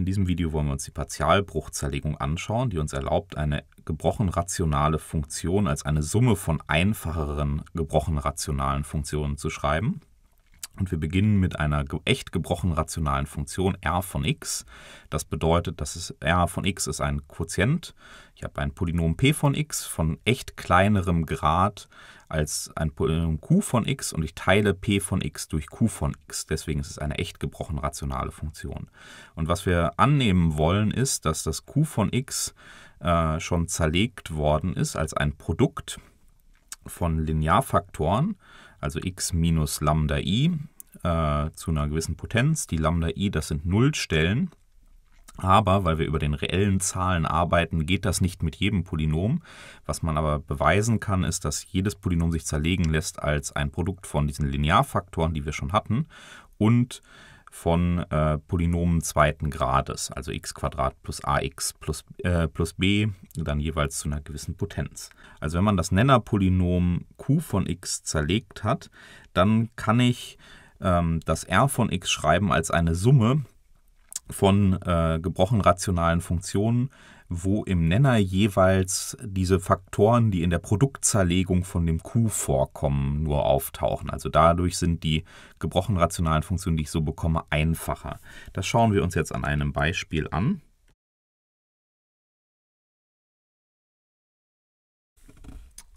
In diesem Video wollen wir uns die Partialbruchzerlegung anschauen, die uns erlaubt, eine gebrochen rationale Funktion als eine Summe von einfacheren gebrochen rationalen Funktionen zu schreiben. Und wir beginnen mit einer echt gebrochen rationalen Funktion r von x. Das bedeutet, dass es r von x ist ein Quotient. Ich habe ein Polynom p von x von echt kleinerem Grad als ein ähm, Q von x und ich teile p von x durch q von x. Deswegen ist es eine echt gebrochen rationale Funktion. Und was wir annehmen wollen, ist, dass das q von x äh, schon zerlegt worden ist als ein Produkt von Linearfaktoren, also x minus lambda i äh, zu einer gewissen Potenz. Die lambda i, das sind Nullstellen aber weil wir über den reellen Zahlen arbeiten, geht das nicht mit jedem Polynom. Was man aber beweisen kann, ist, dass jedes Polynom sich zerlegen lässt als ein Produkt von diesen Linearfaktoren, die wir schon hatten, und von äh, Polynomen zweiten Grades, also x plus ax plus, äh, plus b, dann jeweils zu einer gewissen Potenz. Also wenn man das Nennerpolynom q von x zerlegt hat, dann kann ich ähm, das r von x schreiben als eine Summe von äh, gebrochen rationalen Funktionen, wo im Nenner jeweils diese Faktoren, die in der Produktzerlegung von dem Q vorkommen, nur auftauchen. Also dadurch sind die gebrochen rationalen Funktionen, die ich so bekomme, einfacher. Das schauen wir uns jetzt an einem Beispiel an.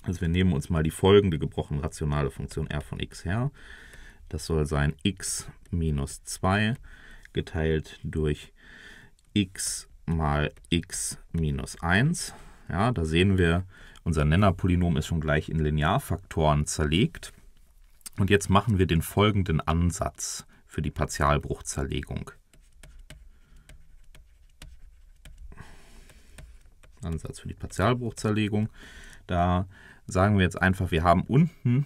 Also wir nehmen uns mal die folgende gebrochen rationale Funktion r von x her. Das soll sein x minus 2 geteilt durch x mal x minus 1. Ja, da sehen wir, unser Nennerpolynom ist schon gleich in Linearfaktoren zerlegt. Und jetzt machen wir den folgenden Ansatz für die Partialbruchzerlegung. Ansatz für die Partialbruchzerlegung. Da sagen wir jetzt einfach, wir haben unten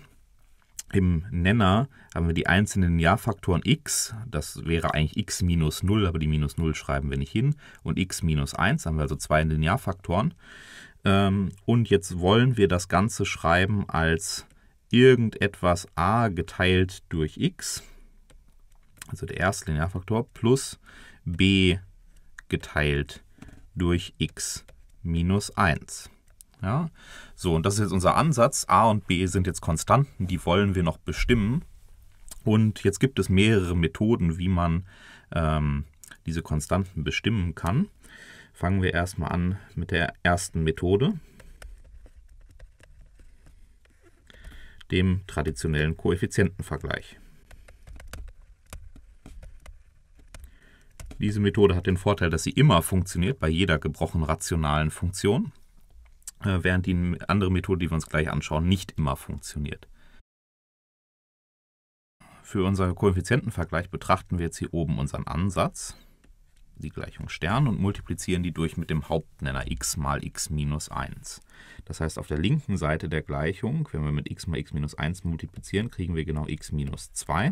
im Nenner haben wir die einzelnen Jahrfaktoren x, das wäre eigentlich x minus 0, aber die minus 0 schreiben wir nicht hin, und x minus 1, haben wir also zwei Linearfaktoren. Ähm, und jetzt wollen wir das Ganze schreiben als irgendetwas a geteilt durch x, also der erste Linearfaktor, plus b geteilt durch x minus 1. Ja? So, und das ist jetzt unser Ansatz. A und B sind jetzt Konstanten, die wollen wir noch bestimmen. Und jetzt gibt es mehrere Methoden, wie man ähm, diese Konstanten bestimmen kann. Fangen wir erstmal an mit der ersten Methode, dem traditionellen Koeffizientenvergleich. Diese Methode hat den Vorteil, dass sie immer funktioniert bei jeder gebrochen rationalen Funktion. Äh, während die andere Methode, die wir uns gleich anschauen, nicht immer funktioniert. Für unseren Koeffizientenvergleich betrachten wir jetzt hier oben unseren Ansatz, die Gleichung Stern, und multiplizieren die durch mit dem Hauptnenner x mal x minus 1. Das heißt, auf der linken Seite der Gleichung, wenn wir mit x mal x minus 1 multiplizieren, kriegen wir genau x minus 2,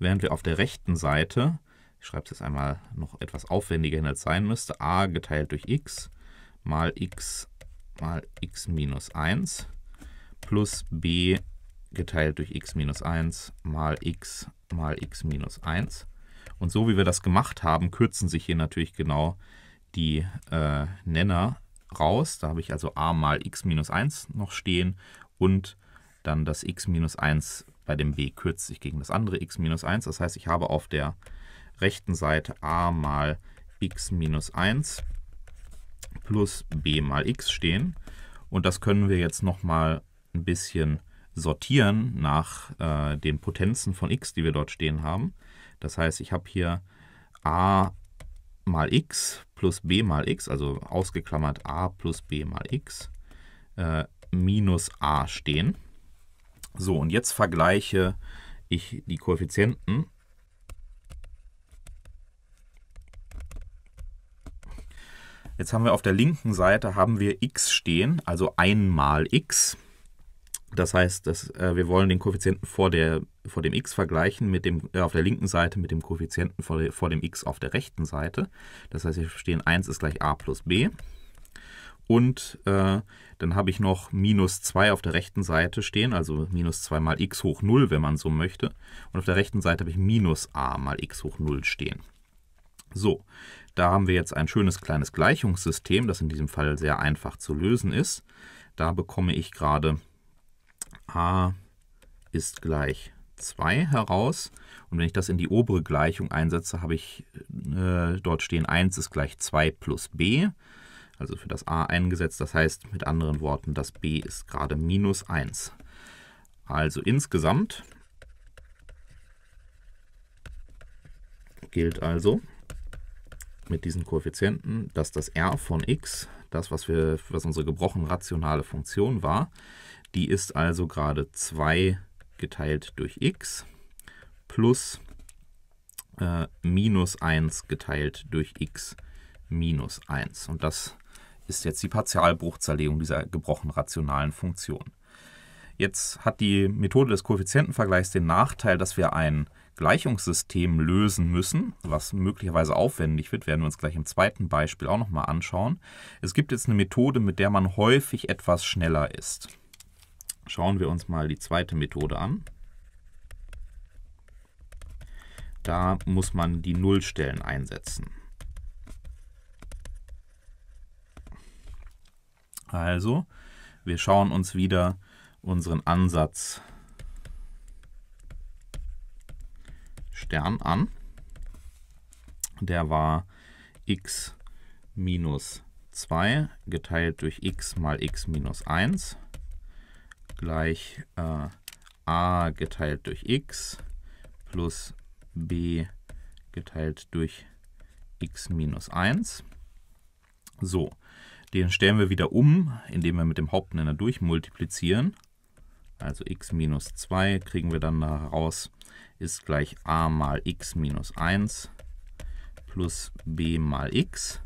während wir auf der rechten Seite, ich schreibe es jetzt einmal noch etwas aufwendiger hin, als sein müsste, a geteilt durch x mal x mal x minus 1 plus b geteilt durch x minus 1 mal x mal x minus 1. Und so wie wir das gemacht haben, kürzen sich hier natürlich genau die äh, Nenner raus. Da habe ich also a mal x minus 1 noch stehen und dann das x minus 1 bei dem b kürzt sich gegen das andere x minus 1. Das heißt, ich habe auf der rechten Seite a mal x minus 1 plus b mal x stehen. Und das können wir jetzt nochmal ein bisschen sortieren nach äh, den Potenzen von x, die wir dort stehen haben. Das heißt, ich habe hier a mal x plus b mal x, also ausgeklammert a plus b mal x, äh, minus a stehen. So, und jetzt vergleiche ich die Koeffizienten Jetzt haben wir auf der linken Seite haben wir x stehen, also 1 mal x. Das heißt, dass, äh, wir wollen den Koeffizienten vor, der, vor dem x vergleichen mit dem, äh, auf der linken Seite mit dem Koeffizienten vor, vor dem x auf der rechten Seite. Das heißt, wir stehen 1 ist gleich a plus b. Und äh, dann habe ich noch minus 2 auf der rechten Seite stehen, also minus 2 mal x hoch 0, wenn man so möchte. Und auf der rechten Seite habe ich minus a mal x hoch 0 stehen. So, da haben wir jetzt ein schönes kleines Gleichungssystem, das in diesem Fall sehr einfach zu lösen ist. Da bekomme ich gerade a ist gleich 2 heraus. Und wenn ich das in die obere Gleichung einsetze, habe ich äh, dort stehen 1 ist gleich 2 plus b, also für das a eingesetzt. Das heißt mit anderen Worten, das b ist gerade minus 1. Also insgesamt gilt also, mit diesen Koeffizienten, dass das r von x, das was, wir, was unsere gebrochen rationale Funktion war, die ist also gerade 2 geteilt durch x plus äh, minus 1 geteilt durch x minus 1. Und das ist jetzt die Partialbruchzerlegung dieser gebrochen rationalen Funktion. Jetzt hat die Methode des Koeffizientenvergleichs den Nachteil, dass wir einen Gleichungssystem lösen müssen, was möglicherweise aufwendig wird, werden wir uns gleich im zweiten Beispiel auch nochmal anschauen. Es gibt jetzt eine Methode, mit der man häufig etwas schneller ist. Schauen wir uns mal die zweite Methode an. Da muss man die Nullstellen einsetzen. Also, wir schauen uns wieder unseren Ansatz an Stern an. Der war x minus 2 geteilt durch x mal x minus 1 gleich äh, a geteilt durch x plus b geteilt durch x minus 1. So, den stellen wir wieder um, indem wir mit dem Hauptnenner durchmultiplizieren. Also x minus 2 kriegen wir dann heraus ist gleich a mal x minus 1 plus b mal x.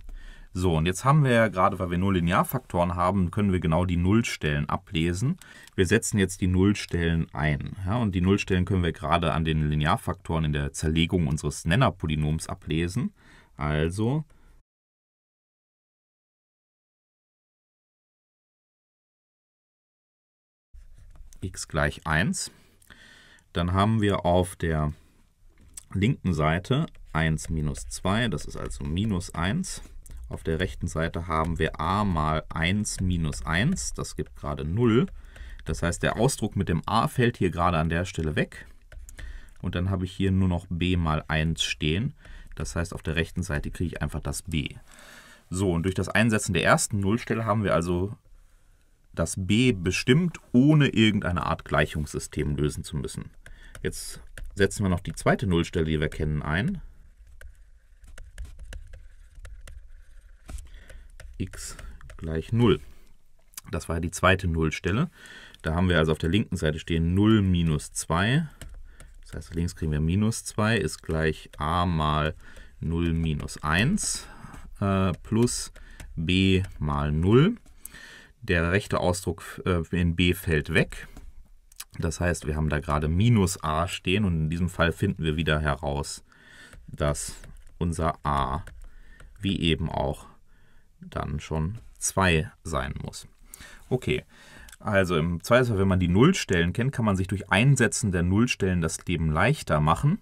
So, und jetzt haben wir ja gerade, weil wir nur Linearfaktoren haben, können wir genau die Nullstellen ablesen. Wir setzen jetzt die Nullstellen ein. Ja, und die Nullstellen können wir gerade an den Linearfaktoren in der Zerlegung unseres Nennerpolynoms ablesen. Also x gleich 1. Dann haben wir auf der linken Seite 1 minus 2, das ist also minus 1. Auf der rechten Seite haben wir a mal 1 minus 1, das gibt gerade 0. Das heißt, der Ausdruck mit dem a fällt hier gerade an der Stelle weg. Und dann habe ich hier nur noch b mal 1 stehen. Das heißt, auf der rechten Seite kriege ich einfach das b. So, und durch das Einsetzen der ersten Nullstelle haben wir also das b bestimmt, ohne irgendeine Art Gleichungssystem lösen zu müssen. Jetzt setzen wir noch die zweite Nullstelle, die wir kennen, ein. x gleich 0. Das war die zweite Nullstelle. Da haben wir also auf der linken Seite stehen 0 minus 2. Das heißt, links kriegen wir minus 2 ist gleich a mal 0 minus 1 äh, plus b mal 0. Der rechte Ausdruck äh, in b fällt weg. Das heißt, wir haben da gerade minus a stehen und in diesem Fall finden wir wieder heraus, dass unser a wie eben auch dann schon 2 sein muss. Okay, also im Zweifelsfall, wenn man die Nullstellen kennt, kann man sich durch Einsetzen der Nullstellen das Leben leichter machen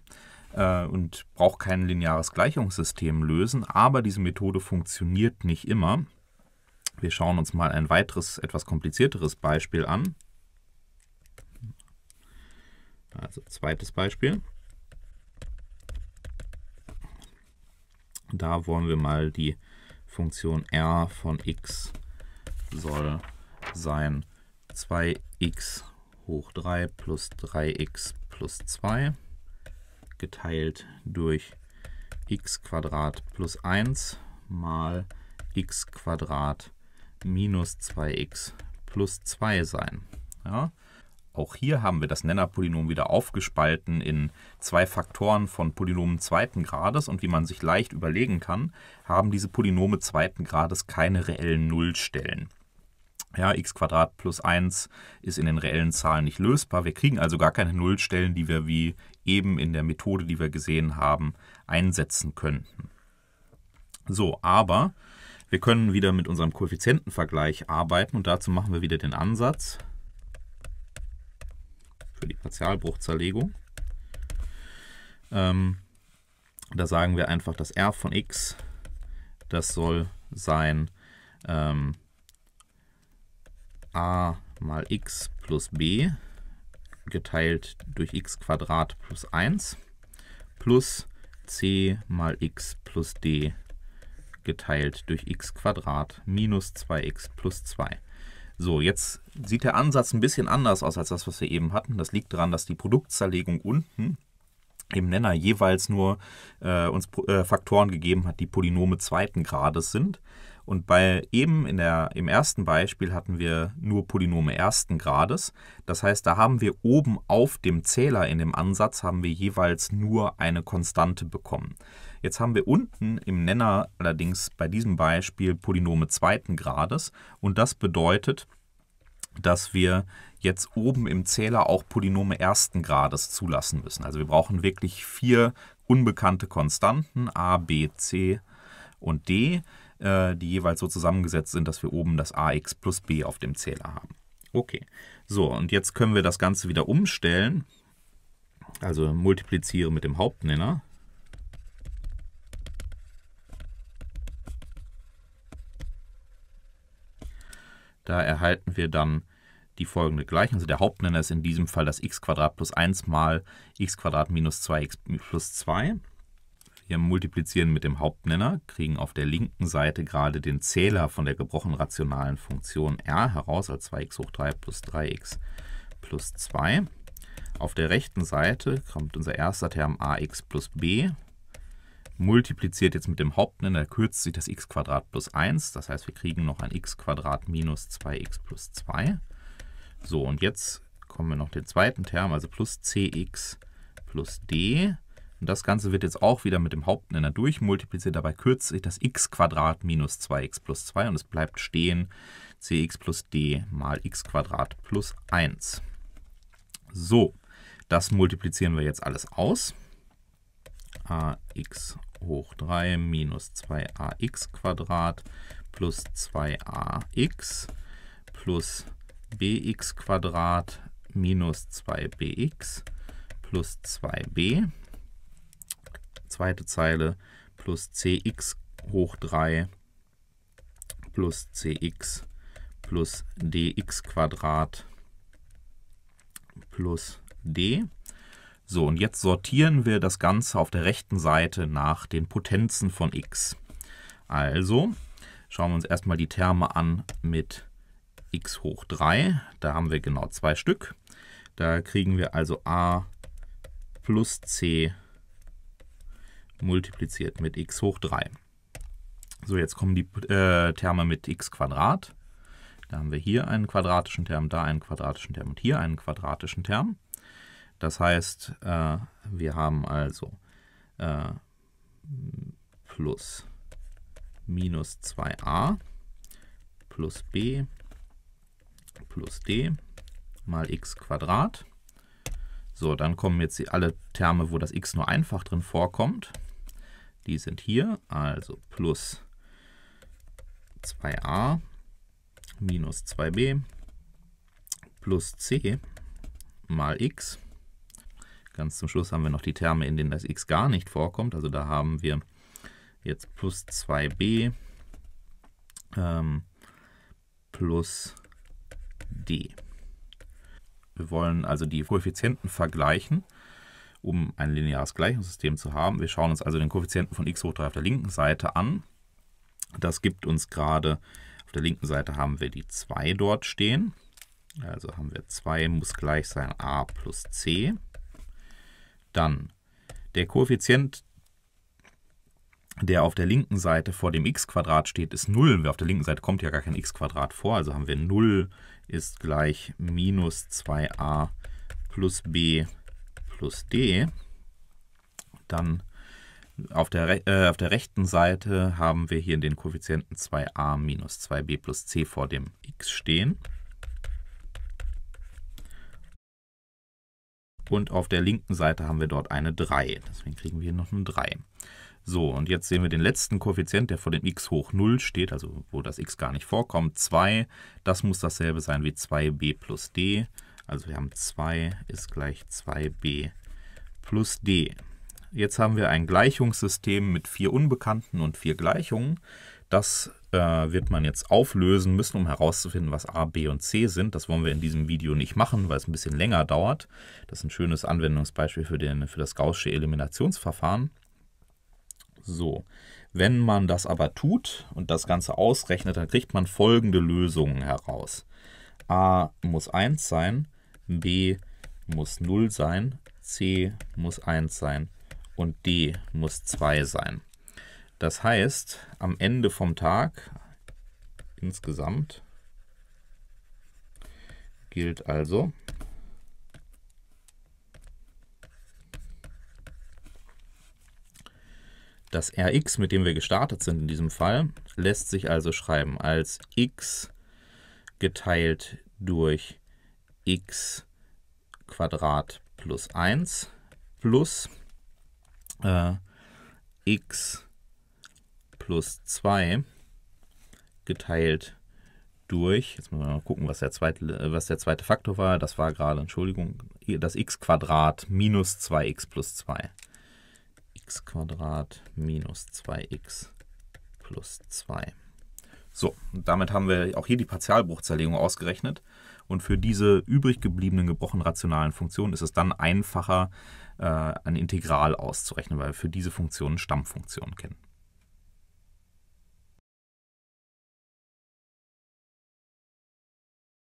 äh, und braucht kein lineares Gleichungssystem lösen, aber diese Methode funktioniert nicht immer. Wir schauen uns mal ein weiteres, etwas komplizierteres Beispiel an. Also zweites Beispiel. Da wollen wir mal die Funktion r von x soll sein 2x hoch 3 plus 3x plus 2 geteilt durch x Quadrat plus 1 mal x Quadrat minus 2x plus 2 sein. Ja? Auch hier haben wir das Nennerpolynom wieder aufgespalten in zwei Faktoren von Polynomen zweiten Grades und wie man sich leicht überlegen kann, haben diese Polynome zweiten Grades keine reellen Nullstellen. Ja, x plus 1 ist in den reellen Zahlen nicht lösbar. Wir kriegen also gar keine Nullstellen, die wir wie eben in der Methode, die wir gesehen haben, einsetzen könnten. So, aber wir können wieder mit unserem Koeffizientenvergleich arbeiten und dazu machen wir wieder den Ansatz für die Partialbruchzerlegung. Ähm, da sagen wir einfach, dass R von x, das soll sein ähm, a mal x plus b geteilt durch x Quadrat plus 1 plus c mal x plus d geteilt durch x Quadrat minus 2x plus 2. So, jetzt sieht der Ansatz ein bisschen anders aus als das, was wir eben hatten. Das liegt daran, dass die Produktzerlegung unten im Nenner jeweils nur äh, uns äh, Faktoren gegeben hat, die Polynome zweiten Grades sind. Und bei eben in der, im ersten Beispiel hatten wir nur Polynome ersten Grades. Das heißt, da haben wir oben auf dem Zähler in dem Ansatz haben wir jeweils nur eine Konstante bekommen. Jetzt haben wir unten im Nenner allerdings bei diesem Beispiel Polynome zweiten Grades und das bedeutet, dass wir jetzt oben im Zähler auch Polynome ersten Grades zulassen müssen. Also wir brauchen wirklich vier unbekannte Konstanten a, b, c und d äh, die jeweils so zusammengesetzt sind, dass wir oben das ax plus b auf dem Zähler haben. Okay, so und jetzt können wir das Ganze wieder umstellen. Also multipliziere mit dem Hauptnenner. Da erhalten wir dann die folgende Gleichung. Also der Hauptnenner ist in diesem Fall das x plus 1 mal x minus 2x plus 2. Wir multiplizieren mit dem Hauptnenner, kriegen auf der linken Seite gerade den Zähler von der gebrochen rationalen Funktion r heraus als 2x hoch 3 plus 3x plus 2. Auf der rechten Seite kommt unser erster Term ax plus b, multipliziert jetzt mit dem Hauptnenner, kürzt sich das x plus 1, das heißt wir kriegen noch ein x minus 2x plus 2. So, und jetzt kommen wir noch den zweiten Term, also plus cx plus d und das Ganze wird jetzt auch wieder mit dem Hauptnenner durchmultipliziert. Dabei kürzt sich das x minus 2x plus 2 und es bleibt stehen cx plus d mal x plus 1. So, das multiplizieren wir jetzt alles aus. ax hoch 3 minus 2ax plus 2ax plus bx minus 2bx plus 2b zweite Zeile plus cx hoch 3 plus cx plus dx Quadrat plus d. So, und jetzt sortieren wir das Ganze auf der rechten Seite nach den Potenzen von x. Also schauen wir uns erstmal die Terme an mit x hoch 3. Da haben wir genau zwei Stück. Da kriegen wir also a plus c multipliziert mit x hoch 3. So, jetzt kommen die äh, Terme mit x Quadrat. Da haben wir hier einen quadratischen Term, da einen quadratischen Term und hier einen quadratischen Term. Das heißt, äh, wir haben also äh, plus minus 2a plus b plus d mal x Quadrat. So, dann kommen jetzt alle Terme, wo das x nur einfach drin vorkommt. Die sind hier, also plus 2a minus 2b plus c mal x. Ganz zum Schluss haben wir noch die Terme, in denen das x gar nicht vorkommt. Also da haben wir jetzt plus 2b ähm, plus d. Wir wollen also die Koeffizienten vergleichen um ein lineares Gleichungssystem zu haben. Wir schauen uns also den Koeffizienten von x hoch 3 auf der linken Seite an. Das gibt uns gerade, auf der linken Seite haben wir die 2 dort stehen. Also haben wir 2 muss gleich sein a plus c. Dann der Koeffizient, der auf der linken Seite vor dem x-Quadrat steht, ist 0. Auf der linken Seite kommt ja gar kein x-Quadrat vor. Also haben wir 0 ist gleich minus 2a plus b plus plus D. Dann auf der, äh, auf der rechten Seite haben wir hier den Koeffizienten 2a minus 2b plus c vor dem x stehen. Und auf der linken Seite haben wir dort eine 3. Deswegen kriegen wir hier noch eine 3. So, und jetzt sehen wir den letzten Koeffizient, der vor dem x hoch 0 steht, also wo das x gar nicht vorkommt. 2, das muss dasselbe sein wie 2b plus d. Also wir haben 2 ist gleich 2b plus d. Jetzt haben wir ein Gleichungssystem mit vier Unbekannten und vier Gleichungen. Das äh, wird man jetzt auflösen müssen, um herauszufinden, was a, b und c sind. Das wollen wir in diesem Video nicht machen, weil es ein bisschen länger dauert. Das ist ein schönes Anwendungsbeispiel für, den, für das gaußsche Eliminationsverfahren. So, wenn man das aber tut und das Ganze ausrechnet, dann kriegt man folgende Lösungen heraus. a muss 1 sein, B muss 0 sein, C muss 1 sein und D muss 2 sein. Das heißt, am Ende vom Tag insgesamt gilt also, das Rx, mit dem wir gestartet sind in diesem Fall, lässt sich also schreiben als x geteilt durch x Quadrat plus 1 plus äh, x plus 2 geteilt durch, jetzt müssen wir mal gucken, was der zweite, was der zweite Faktor war, das war gerade, Entschuldigung, das x Quadrat minus 2x plus 2. x Quadrat minus 2x plus 2. So, damit haben wir auch hier die Partialbruchzerlegung ausgerechnet und für diese übrig gebliebenen gebrochen rationalen Funktionen ist es dann einfacher, äh, ein Integral auszurechnen, weil wir für diese Funktionen Stammfunktionen kennen.